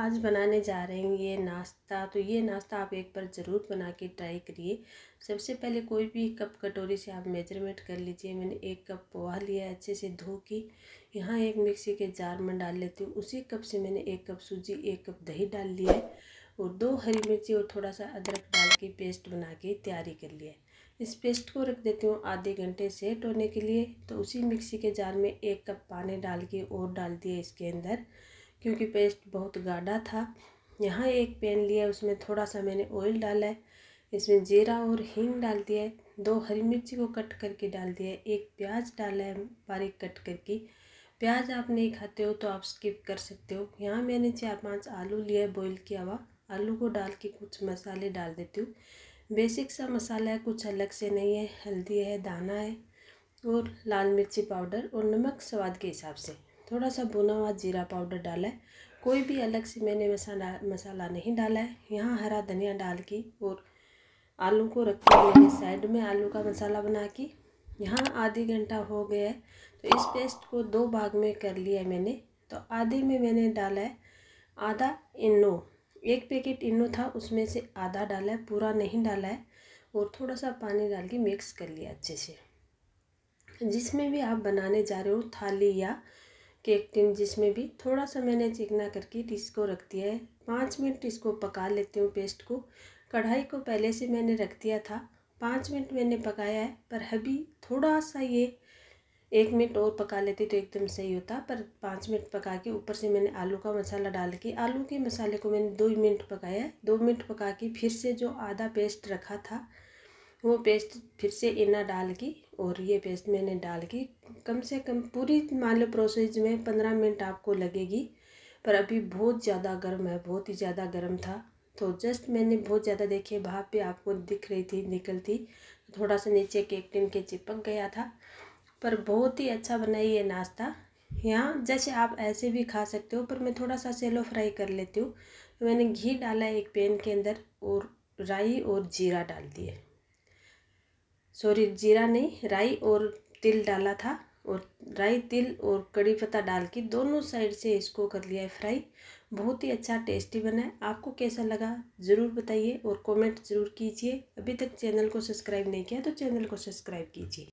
आज बनाने जा रहे हैं ये नाश्ता तो ये नाश्ता आप एक बार ज़रूर बना के ट्राई करिए सबसे पहले कोई भी कप कटोरी से आप मेजरमेंट कर लीजिए मैंने एक कप पोहा लिया है अच्छे से धो के यहाँ एक मिक्सी के जार में डाल लेती हूँ उसी कप से मैंने एक कप सूजी एक कप दही डाल लिया है और दो हरी मिर्ची और थोड़ा सा अदरक डाल के पेस्ट बना के तैयारी कर लिया है इस पेस्ट को रख देती हूँ आधे घंटे सेट होने के लिए तो उसी मिक्सी के जार में एक कप पानी डाल के और डाल दिया इसके अंदर क्योंकि पेस्ट बहुत गाढ़ा था यहाँ एक पैन लिया उसमें थोड़ा सा मैंने ऑयल डाला है इसमें जीरा और हींग डाल दिया है दो हरी मिर्ची को कट करके डाल दिया है एक प्याज डाला है बारीक कट करके प्याज आप नहीं खाते हो तो आप स्किप कर सकते हो यहाँ मैंने चार पांच आलू लिया है बॉईल किया हुआ आलू को डाल के कुछ मसाले डाल देती हूँ बेसिक सा मसाला है कुछ अलग से नहीं है हल्दी है दाना है और लाल मिर्ची पाउडर और नमक स्वाद के हिसाब से थोड़ा सा भुना हुआ जीरा पाउडर डाला है कोई भी अलग से मैंने मसाला मसाला नहीं डाला है यहाँ हरा धनिया डाल के और आलू को रख के मैंने साइड में आलू का मसाला बना के यहाँ आधे घंटा हो गया है तो इस पेस्ट को दो भाग में कर लिया है मैंने तो आधे में मैंने डाला है आधा इनो एक पैकेट इनो था उसमें से आधा डाला है पूरा नहीं डाला है और थोड़ा सा पानी डाल के मिक्स कर लिया अच्छे से जिसमें भी आप बनाने जा रहे हो थाली या केक टिन जिसमें भी थोड़ा सा मैंने चिकना करके इसको रख दिया है पाँच मिनट इसको पका लेती हूँ पेस्ट को कढ़ाई को पहले से मैंने रख दिया था पाँच मिनट मैंने पकाया है पर अभी थोड़ा सा ये एक मिनट और पका लेती तो एकदम सही होता पर पाँच मिनट पका के ऊपर से मैंने आलू का मसाला डाल के आलू के मसाले को मैंने दो मिनट पकाया है दो मिनट पका के फिर से जो आधा पेस्ट रखा था वो पेस्ट फिर से इना डाल के और ये पेस्ट मैंने डाल के कम से कम पूरी मान लो प्रोसेस में पंद्रह मिनट आपको लगेगी पर अभी बहुत ज़्यादा गर्म है बहुत ही ज़्यादा गर्म था तो जस्ट मैंने बहुत ज़्यादा देखे भाप पे आपको दिख रही थी निकलती थोड़ा सा नीचे केक टिन के चिपक गया था पर बहुत ही अच्छा बना ये नाश्ता यहाँ जैसे आप ऐसे भी खा सकते हो पर मैं थोड़ा सा सेलो फ्राई कर लेती हूँ तो मैंने घी डाला एक पेन के अंदर और राई और जीरा डाल दिए सॉरी जीरा नहीं राई और तिल डाला था और राई तिल और कड़ी पत्ता डाल के दोनों साइड से इसको कर लिया है फ्राई बहुत ही अच्छा टेस्टी बना है आपको कैसा लगा ज़रूर बताइए और कमेंट ज़रूर कीजिए अभी तक चैनल को सब्सक्राइब नहीं किया तो चैनल को सब्सक्राइब कीजिए